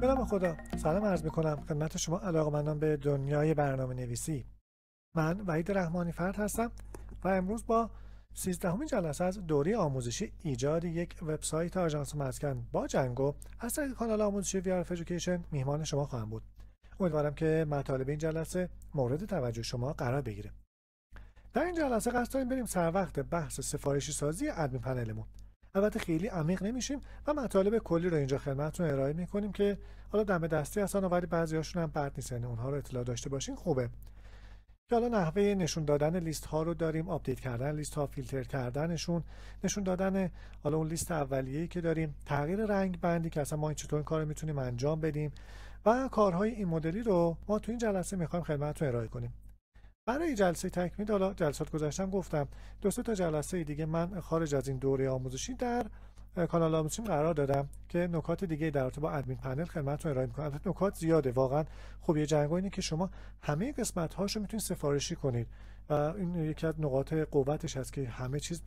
به خدا سلام عرض می خدمت شما علاقمندان به دنیای برنامه نویسی من وحید رحمانی فرد هستم و امروز با سیزدهمین جلسه از دوره آموزشی ایجاد یک وبسایت آژانس مسکن با جنگو از طریق کانال آموزشی وی Education میهمان شما خواهم بود امیدوارم که مطالب این جلسه مورد توجه شما قرار بگیره در این جلسه قصد داریم بریم سر وقت بحث سفارشی سازی ادمین پنلمون البته خیلی عمیق نمیشیم و مطالب کلی رو اینجا خدمتتون ارائه میکنیم که حالا دم دستی هستن ولی بعضیاشون هم بد نیست یعنی اونها رو اطلاع داشته باشین خوبه که حالا نحوه نشون دادن لیست ها رو داریم آپدیت کردن لیست ها فیلتر کردنشون نشون دادن حالا اون لیست اولیه‌ای که داریم تغییر رنگ بندی که اصلا ما این چطور این کار رو میتونیم انجام بدیم و کارهای این مدلی رو ما تو این جلسه میخوایم خدمتتون ارائه کنیم برای جلسه تکمیل حالا جلسات گذاشتم گفتم دو تا جلسه دیگه من خارج از این دوره آموزشی در کانال آموزشیم قرار دادم که نکات دیگه در رابطه با ادمین پنل خدمتتون ارائه میکنم البته نکات زیاده واقعا خب، یه جنگو اینه که شما همه قسمت هاشو میتونید سفارشی کنید و این یکی از نقاط قوتش هست که همه چیز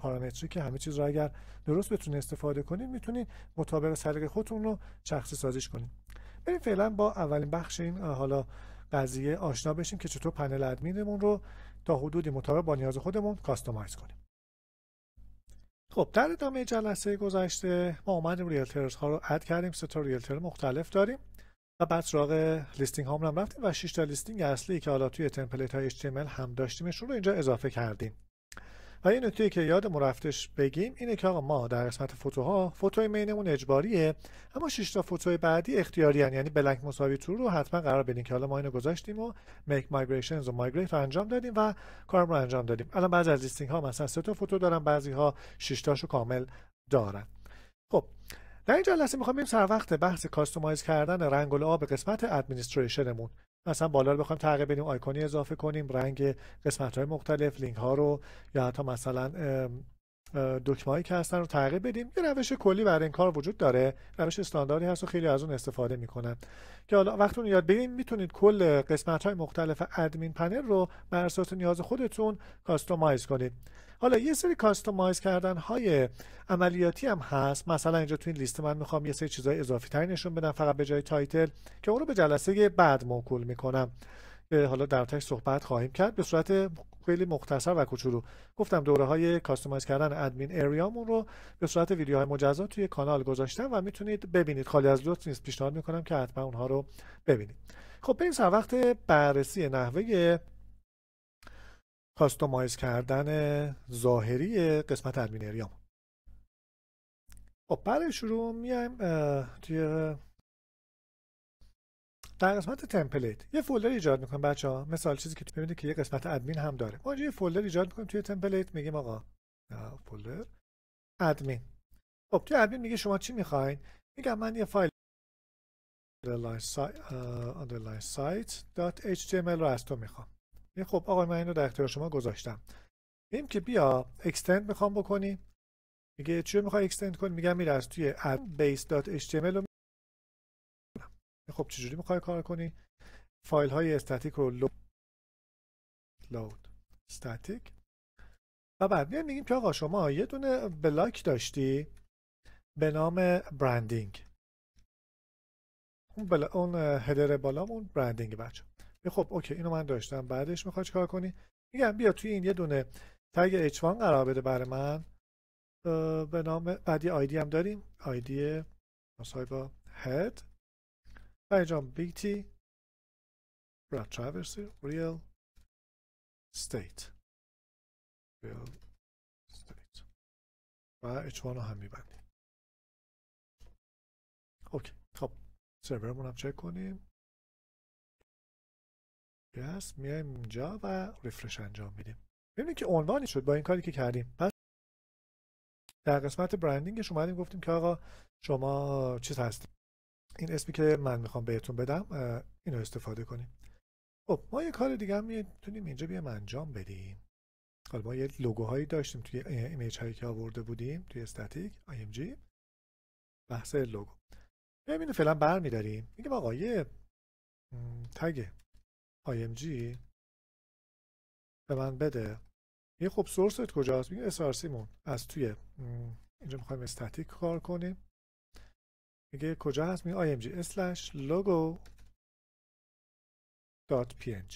که همه چیز رو اگر درست بتونید استفاده کنید میتونید مطابق سلیقه خودتون رو شخصی سازیش کنید بریم فعلا با اولین بخش این حالا قضیه آشنا بشیم که چطور پنل ادمینمون رو تا حدودی مطابق با نیاز خودمون کاستومایز کنیم خب در ادامه جلسه گذشته ما اومدیم ریلترز ها رو اد کردیم سه تا ریلتر مختلف داریم و بعد سراغ لیستینگ هم رفتیم و 6 تا لیستینگ اصلی که حالا توی تمپلیت های HTML هم داشتیمشون رو اینجا اضافه کردیم و یه نکته که یادمون رفتش بگیم اینه که آقا ما در قسمت فوتوها فوتوی مینمون اجباریه اما شش تا فوتوی بعدی اختیاری هن. یعنی بلنک مساوی تو رو حتما قرار بدین که حالا ما اینو گذاشتیم و میک مایگریشنز و مایگریت رو انجام دادیم و کارم رو انجام دادیم الان بعضی از لیستینگ ها مثلا سه تا فوتو دارن بعضی ها 6 تاشو کامل دارن خب در این جلسه میخوام بریم سر وقت بحث کاستومایز کردن رنگ و آب قسمت ادمنستریشنمون مثلا بالا رو بخوایم تغییر بدیم آیکونی اضافه کنیم رنگ قسمت های مختلف لینک ها رو یا حتی مثلا دکمه هایی که هستن رو تغییر بدیم یه روش کلی برای این کار وجود داره روش استانداری هست و خیلی از اون استفاده میکنن که حالا وقتی یاد بگیرید میتونید کل قسمت های مختلف ادمین پنل رو بر اساس نیاز خودتون کاستومایز کنید حالا یه سری کاستومایز کردن های عملیاتی هم هست مثلا اینجا تو این لیست من میخوام یه سری چیزای اضافی تری نشون بدم فقط به جای تایتل که اون رو به جلسه بعد موکول میکنم حالا در صحبت خواهیم کرد به صورت خیلی مختصر و کوچولو گفتم دوره های کاستومایز کردن ادمین اریامون رو به صورت ویدیوهای مجزا توی کانال گذاشتم و میتونید ببینید خالی از لطف نیست پیشنهاد میکنم که حتما اونها رو ببینید خب بریم سر وقت بررسی نحوه کاستومایز کردن ظاهری قسمت ادمین اریام خب برای شروع میایم توی در قسمت تمپلیت یه فولدر ایجاد میکنیم بچه مثال چیزی که ببینید که یه قسمت ادمین هم داره ما یه فولدر ایجاد میکنیم توی تمپلیت میگیم آقا فولدر ادمین خب توی ادمین میگه شما چی میخواین میگم من یه فایل underline رو از تو میخوام یعنی خب آقا من این رو در اختیار شما گذاشتم میگم که بیا اکستند میخوام بکنی میگه چی رو میخوای اکستند کنی میگم میره توی base.html خب چجوری میخوای کار کنی فایل های استاتیک رو لود لود استاتیک و بعد میایم میگیم که آقا شما یه دونه بلاک داشتی به نام برندینگ اون, بلا... اون هدر بالا اون برندینگ بچه خب اوکی اینو من داشتم بعدش میخوای کار کنی میگم بیا توی این یه دونه تگ h1 قرار بده برای من به نام بعدی آیدی هم داریم آیدی مصاحبه هد Diagram big T Brad traversy real state real و h رو هم میبندیم اوکی خب سرورمون هم چک کنیم می میایم اینجا و ریفرش انجام میدیم ببینیم که عنوانی شد با این کاری که کردیم پس در قسمت برندینگش اومدیم گفتیم که آقا شما چیز هستیم این اسمی که من میخوام بهتون بدم اینو استفاده کنیم خب ما یه کار دیگه هم میتونیم اینجا بیام انجام بدیم حالا ما یه لوگوهایی داشتیم توی ایمیج هایی که آورده بودیم توی استاتیک جی بحث لوگو ببینید فعلا برمیداریم میگیم آقا یه تگ جی به من بده یه خب سورست کجاست میگه سی مون از توی اینجا میخوایم استاتیک کار کنیم میگه کجا هست میگه img slash logo .png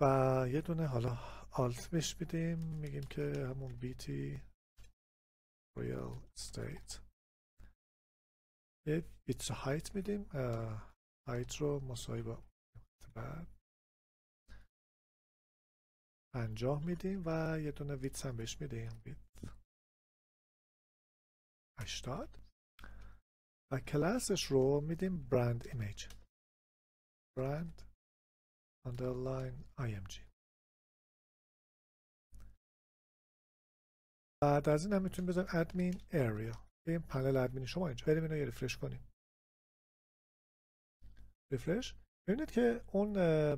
و یه دونه حالا Alt بش بدیم میگیم که همون BT real state یه بیت هایت میدیم هایت رو مساوی با بعد میدیم و یه دونه ویتس هم بهش میدیم 80 و کلاسش رو میدیم برند ایمیج برند underline img بعد از این هم میتونیم بزنیم ادمین اریا این پنل ادمین شما اینجا بریم اینو یه ریفرش کنیم ریفرش ببینید که اون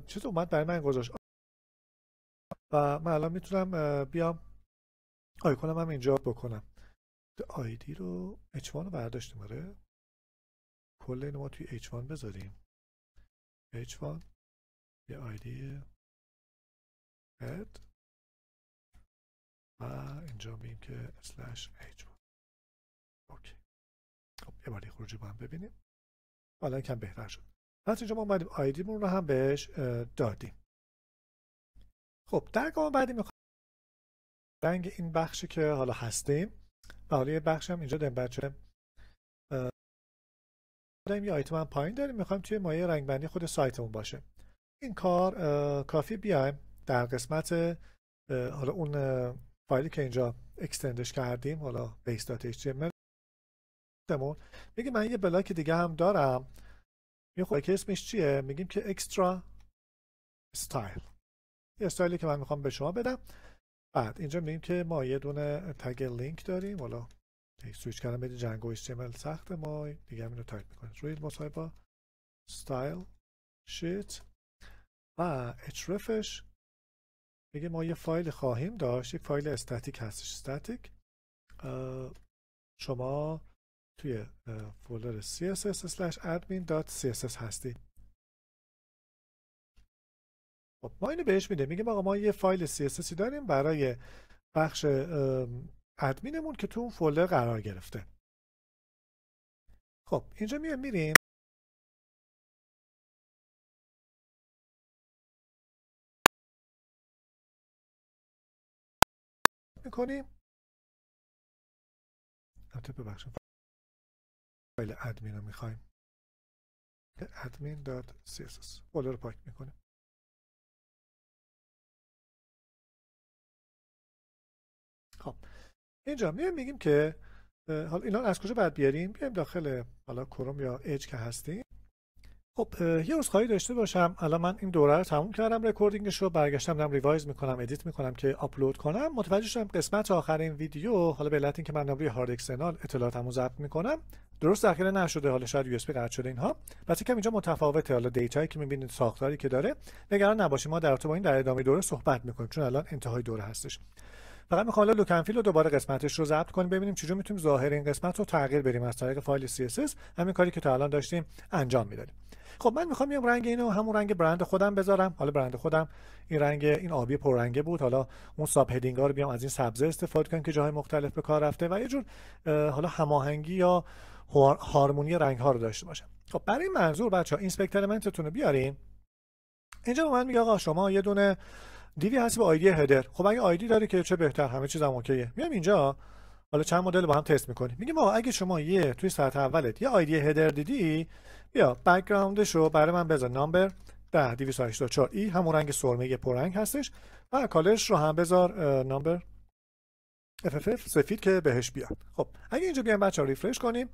چیز اومد برای من گذاشت و من الان میتونم بیام آیکونم هم اینجا بکنم آیدی رو H1 رو برداشتیم آره کل این ما توی H1 بذاریم H1 یه آیدی head و اینجا میگیم که slash H1 اوکی خب یه بار خروجی با هم ببینیم حالا کم بهتر شد پس اینجا ما اومدیم مون رو هم بهش دادیم خب در گام بعدی میخوام رنگ این بخشی که حالا هستیم و بله، حالا یه بخش هم اینجا داریم بچه داریم یه آیتم هم پایین داریم میخوایم توی مایه رنگ خود سایتمون باشه این کار کافی بیایم در قسمت حالا اون فایلی که اینجا اکستندش کردیم حالا base.html میگه من یه بلاک دیگه هم دارم میخوای که اسمش چیه میگیم که اکسترا استایل. یه استایلی که من میخوام به شما بدم بعد اینجا میبینیم که ما یه دونه تگ لینک داریم حالا سویچ کردن به جنگو HTML سخت ما دیگه همینو تایپ تگ میکنیم روی مصاحبه style sheet و hrefش میگه ما یه فایل خواهیم داشت یک فایل استاتیک هستش استاتیک شما توی فولدر css/admin.css هستید خب ما اینو بهش میده میگه آقا ما یه فایل CSS داریم برای بخش ادمینمون که تو اون فولدر قرار گرفته خب اینجا میام میریم میکنیم البته ببخشید فایل ادمین رو میخوایم ادمین داد سی اس فولدر رو پاک میکنیم اینجا میایم میگیم که حالا اینا از کجا باید بیاریم بیایم داخل حالا کروم یا اج که هستیم خب یه خواهی داشته باشم الان من این دوره رو تموم کردم رکوردینگش رو برگشتم دارم ریوایز میکنم ادیت میکنم که آپلود کنم متوجه شدم قسمت آخر این ویدیو حالا به علت اینکه من روی هارد اکسنال اطلاعاتمو ضبط میکنم درست ذخیره نشده حالا شاید یو اس بی قطع شده اینها پس کم اینجا متفاوته حالا دیتایی که میبینید ساختاری که داره نگران نباشید ما در با این در ادامه دوره صحبت میکنیم چون الان انتهای دوره هستش فقط میخوام حالا لوک رو دوباره قسمتش رو ضبط کنیم ببینیم چجوری میتونیم ظاهر این قسمت رو تغییر بریم از طریق فایل CSS همین کاری که تا الان داشتیم انجام میدادیم خب من میخوام میام رنگ اینو همون رنگ برند خودم بذارم حالا برند خودم این رنگ این آبی پررنگه بود حالا اون ساب هدینگ ها رو بیام از این سبز استفاده کنم که جاهای مختلف به کار رفته و یه جور حالا هماهنگی یا هارمونی رنگ ها رو داشته باشه. خب برای منظور بچه ها اینسپکت رو بیارین اینجا به من آقا شما یه دونه دیوی هستی با آیدی هدر خب اگه آیدی داره که چه بهتر همه چیز هم اوکیه میام اینجا حالا چند مدل با هم تست میکنیم میگیم آقا اگه شما یه توی صفحه اولت یه آیدی هدر دیدی بیا بک‌گراندش رو برای من بذار نامبر 10 284 ای همون رنگ سرمه پرنگ هستش و کالرش رو هم بذار نامبر FFF سفید که بهش بیاد خب اگه اینجا بیایم بچه ریفرش کنیم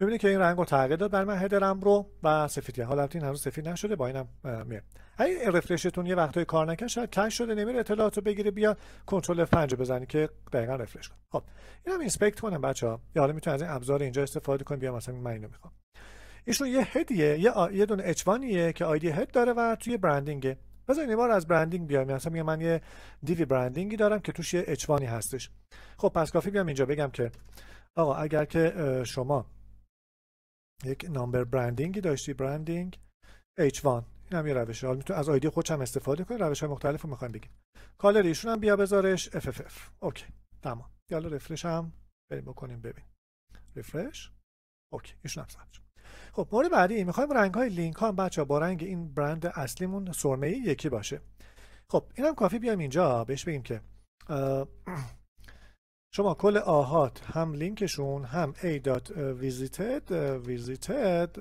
ببینید که این رنگ رو تغییر داد بر من هدرم رو و سفیدی حالا این هنوز سفید نشده با اینم میاد اگه رفرشتون یه وقتای کار نکنه شاید کش شده نمیره اطلاعات رو بگیره بیا کنترل فنج 5 بزنی که دقیقا رفرش کنه خب اینم اینسپکت کنم بچه ها یا حالا میتونید از این ابزار اینجا استفاده کنید بیا مثلا من اینو میخوام ایشون یه هدیه یه آ... یه دونه اچوانیه که آیدی هد داره و توی برندینگه بذارین یه بار از برندینگ بیام مثلا یعنی میگم من یه دیوی برندینگی دارم که توش یه اچوانی هستش خب پس کافی بیام اینجا بگم که آقا اگر که شما یک نامبر برندینگی داشتی برندینگ H1 این هم یه روش حال میتونه از آیدی خودش هم استفاده کنه روش های مختلف رو میخوایم بگیم کالر ایشون هم بیا بذارش FFF اوکی تمام یالا رفرش هم بریم بکنیم ببین رفرش اوکی ایشون هم خب مورد بعدی میخوایم رنگ های لینک ها هم بچه با رنگ این برند اصلیمون سرمه یکی باشه خب اینم کافی بیام اینجا بهش بگیم که شما کل آهات هم لینکشون هم a.visited visited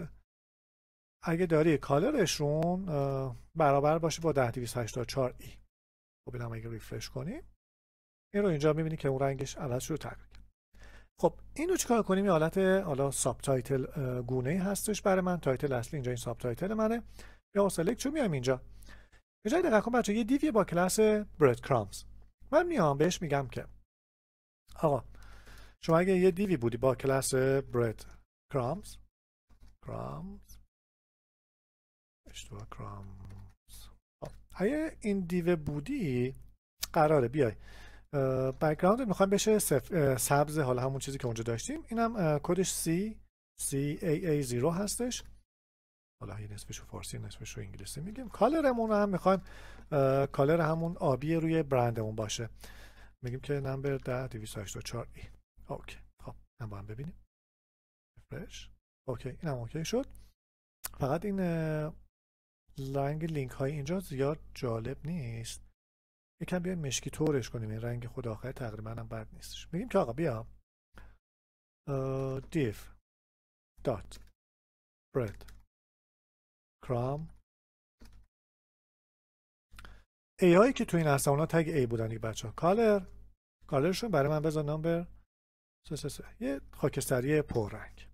اگه داری کالرشون برابر باشه با 10284 ای خب اینم اگه ریفرش کنیم این رو اینجا میبینی که اون رنگش عوض شده تغییر کرد خب اینو چیکار کنیم یه حالت حالا ساب تایتل گونه هستش برای من تایتل اصلی اینجا این ساب تایتل منه یا سلکت میام اینجا اینجا دقیق کن بچه یه دیوی با کلاس برد کرامز من میام بهش میگم که آقا شما اگه یه دیوی بودی با کلاس برد کرامز کرامز اشتباه کرامز خب، اگه این دیو بودی قراره بیای بکگراند میخوایم بشه سبز حالا همون چیزی که اونجا داشتیم اینم کدش C A 0 هستش حالا یه نصفش فارسی نصفش رو انگلیسی میگیم کالرمون رو هم میخوایم کالر همون آبی روی برندمون باشه میگیم که نمبر ده چار ای اوکی خب هم ببینیم رفرش اوکی این هم اوکی شد فقط این رنگ لینک های اینجا زیاد جالب نیست یکم بیایم مشکی طورش کنیم این رنگ خود آخر تقریبا هم بد نیستش میگیم که آقا بیا دیف دات برد کرام ای هایی که تو این هستن اونا تگ ای بودن این بچه ها کالر کالرشون برای من بذار نمبر سه سه سه یه خاکستری پررنگ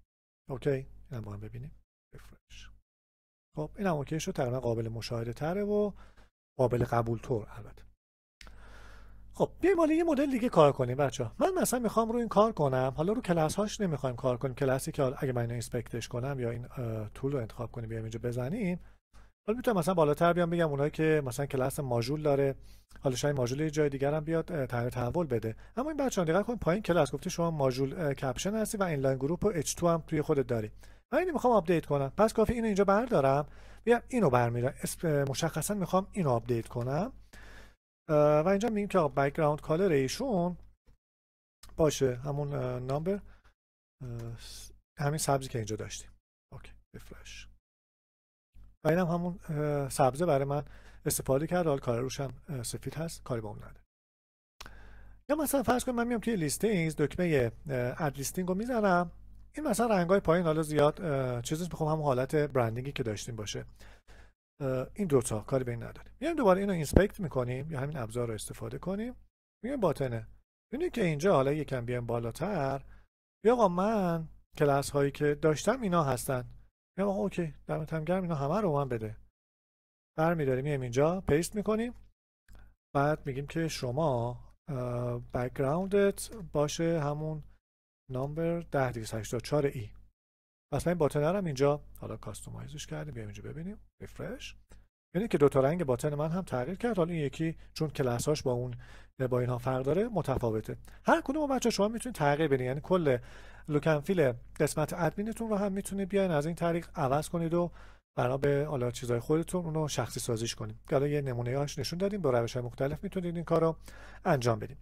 اوکی با هم ببینیم رفرش خب هم اوکی شد تقریبا قابل مشاهده تره و قابل قبول طور، البته خب بیایم حالا یه مدل دیگه کار کنیم بچه من مثلا میخوام رو این کار کنم حالا رو کلاس هاش نمیخوایم کار کنیم کلاسی که اگه من اینو اینسپکتش کنم یا این تول رو انتخاب کنیم بیایم اینجا بزنیم حالا میتونم مثلا بالاتر بیام بگم اونایی که مثلا کلاس ماژول داره حالا شاید ماژول یه جای دیگر هم بیاد تغییر تحول بده اما این بچه‌ها دقت کن پایین کلاس گفته شما ماژول کپشن هستی و اینلاین گروپ و H2 هم توی خودت داری من اینو میخوام آپدیت کنم پس کافی اینو اینجا بردارم بیام اینو برمیرم مشخصا میخوام اینو آپدیت کنم و اینجا میگیم که بک‌گراند کالر ایشون باشه همون نامبر همین سبزی که اینجا داشتیم اوکی بفرش و اینم همون سبزه برای من استفاده کرد حال کار روش سفید هست کاری با اون نداره یا مثلا فرض کنید من میام توی لیستینگز دکمه اد لیستینگ رو میزنم این مثلا رنگای پایین حالا زیاد چیزش میخوام هم حالت برندینگی که داشتیم باشه این تا کاری به این نداره میایم دوباره اینو اینسپکت میکنیم یا همین ابزار رو استفاده کنیم میگم باتنه یعنی که اینجا حالا یکم بیام بالاتر یا من کلاس هایی که داشتم اینا هستن میگم اوکی دمت هم گرم اینا همه رو من بده برمیداریم میایم اینجا پیست میکنیم بعد میگیم که شما بکگراندت باشه همون نامبر 10284 ای پس من این باتنر هم اینجا حالا کاستومایزش کردیم بیایم اینجا ببینیم ریفرش یعنی که دوتا رنگ باطن من هم تغییر کرد حالا این یکی چون کلاساش با اون با اینها فرق داره متفاوته هر کدوم بچه شما میتونید تغییر بدین یعنی کل لوکنفیل قسمت ادمینتون رو هم میتونید بیاین از این طریق عوض کنید و برای به حالا چیزهای خودتون اونو شخصی سازیش کنید حالا یه نمونه هاش نشون دادیم با روش های مختلف میتونید این کار انجام بدید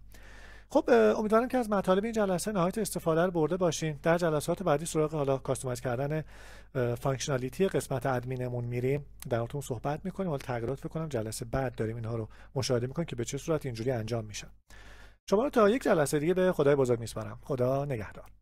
خب امیدوارم که از مطالب این جلسه نهایت استفاده رو برده باشین در جلسات بعدی سراغ حالا کاستومایز کردن فانکشنالیتی قسمت ادمینمون میریم در اون صحبت میکنیم حالا تغییرات کنم جلسه بعد داریم اینها رو مشاهده میکنیم که به چه صورت اینجوری انجام میشن شما رو تا یک جلسه دیگه به خدای بزرگ میسپارم خدا نگهدار